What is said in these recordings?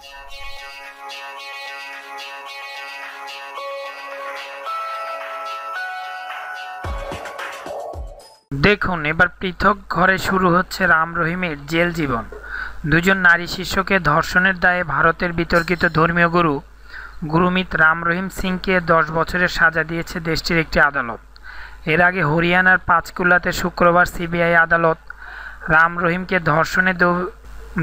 দেখুন এবার পৃথক ঘরে শুরু হচ্ছে রাম রহিমের জেল জীবন দুজন নারী শিষ্যকে ধর্ষণের দায়ে ভারতের বিতর্কিত ধর্মীয় গুরু গুরুমিত রাম রহিম সিংকে দশ বছরের সাজা দিয়েছে দেশটির একটি আদালত এর আগে হরিয়ানার পাঁচকুলাতে শুক্রবার সিবিআই আদালত রাম রহিমকে ধর্ষণে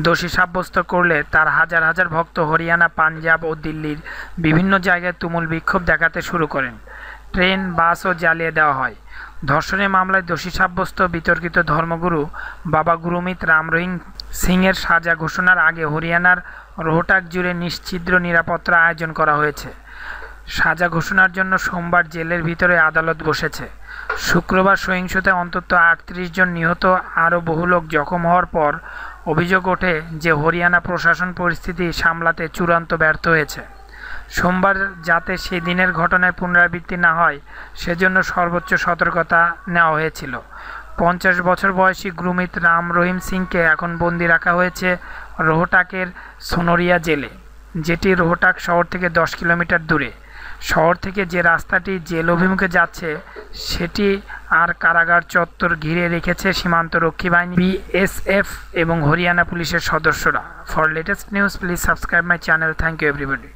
দোষী সাব্যস্ত করলে তার হাজার হাজার ভক্ত হরিয়ানা পাঞ্জাব ও দিল্লির বিভিন্ন জায়গায় তুমুল বিক্ষোভ দেখাতে শুরু করেন ট্রেন বাসও জ্বালিয়ে দেওয়া হয় ধর্ষণের মামলায় দোষী সাব্যস্ত বিতর্কিত ধর্মগুরু বাবা গুরুমিত রামরহিং সিংয়ের সাজা ঘোষণার আগে হরিয়ানার রোহটাক জুড়ে নিশ্চিদ্র নিরাপত্তা আয়োজন করা হয়েছে সাজা ঘোষণার জন্য সোমবার জেলের ভিতরে আদালত বসেছে শুক্রবার সহিংসতায় অন্তত আটত্রিশ জন নিহত আরও বহু লোক জখম হওয়ার পর অভিযোগ ওঠে যে হরিয়ানা প্রশাসন পরিস্থিতি সামলাতে চূড়ান্ত ব্যর্থ হয়েছে সোমবার যাতে দিনের ঘটনায় পুনরাবৃত্তি না হয় সেজন্য সর্বোচ্চ সতর্কতা নেওয়া হয়েছিল পঞ্চাশ বছর বয়সী গ্রুমিত রাম রহিম সিংকে এখন বন্দি রাখা হয়েছে রোহটাকের সোনরিয়া জেলে যেটি রোহটাক শহর থেকে দশ কিলোমিটার দূরে শহর থেকে যে রাস্তাটি জেল অভিমুখে যাচ্ছে সেটি আর কারাগার চত্বর ঘিরে রেখেছে সীমান্ত রক্ষী বাহিনী বিএসএফ এবং হরিয়ানা পুলিশের সদস্যরা for latest news please subscribe my channel thank you everybody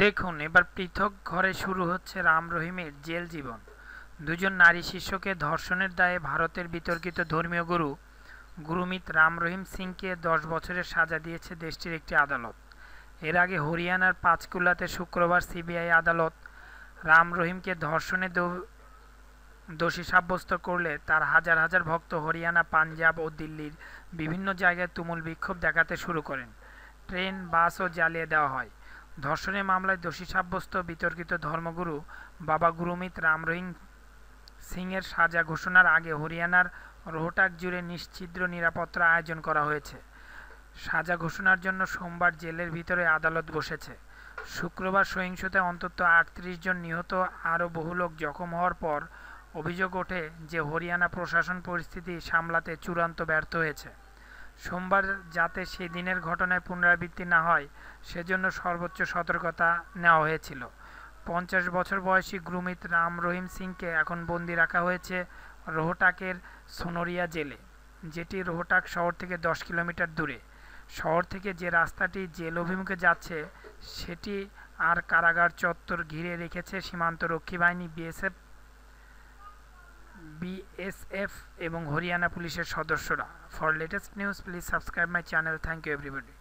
দেখুন এবার পৃথক ঘরে শুরু হচ্ছে রাম রহিমের জেল জীবন দুজন নারী শিষ্যকে ধর্ষণের দায়ে ভারতের বিতর্কিত ধর্মীয় গুরু গুরুমিত রাম রহিম সিংকে দশ বছরের সাজা দিয়েছে দেশটির একটি আদালত এর আগে হরিয়ানার পাঁচকুলাতে শুক্রবার সিবিআই আদালত রাম রহিমকে ধর্ষণে দোষী সাব্যস্ত করলে তার হাজার হাজার ভক্ত হরিয়ানা পাঞ্জাব ও দিল্লির বিভিন্ন জায়গায় তুমুল বিক্ষোভ দেখাতে শুরু করেন ট্রেন বাসও জ্বালিয়ে দেওয়া হয় ধর্ষণের মামলায় দোষী সাব্যস্ত বিতর্কিত ধর্মগুরু বাবা গুরুমিত রহিম সিংয়ের সাজা ঘোষণার আগে হরিয়ানার রোহটাক জুড়ে নিশ্চিদ্র নিরাপত্তা আয়োজন করা হয়েছে সাজা ঘোষণার জন্য সোমবার জেলের ভিতরে আদালত বসেছে শুক্রবার সহিংসতায় অন্তত আটত্রিশ জন নিহত আরও বহু লোক জখম হওয়ার পর অভিযোগ ওঠে যে হরিয়ানা প্রশাসন পরিস্থিতি সামলাতে চূড়ান্ত ব্যর্থ হয়েছে সোমবার যাতে সেই দিনের ঘটনায় পুনরাবৃত্তি না হয় সেজন্য সর্বোচ্চ সতর্কতা নেওয়া হয়েছিল পঞ্চাশ বছর বয়সী গ্রুমিত রাম রহিম সিংকে এখন বন্দি রাখা হয়েছে রোহটাকের সোনরিয়া জেলে যেটি রোহটাক শহর থেকে দশ কিলোমিটার দূরে শহর থেকে যে রাস্তাটি জেল অভিমুখে যাচ্ছে সেটি আর কারাগার চত্বর ঘিরে রেখেছে সীমান্তরক্ষী বাহিনী বিএসএফ বিএসএফ এবং হরিয়ানা পুলিশের সদস্যরা for latest news please subscribe my channel thank you everybody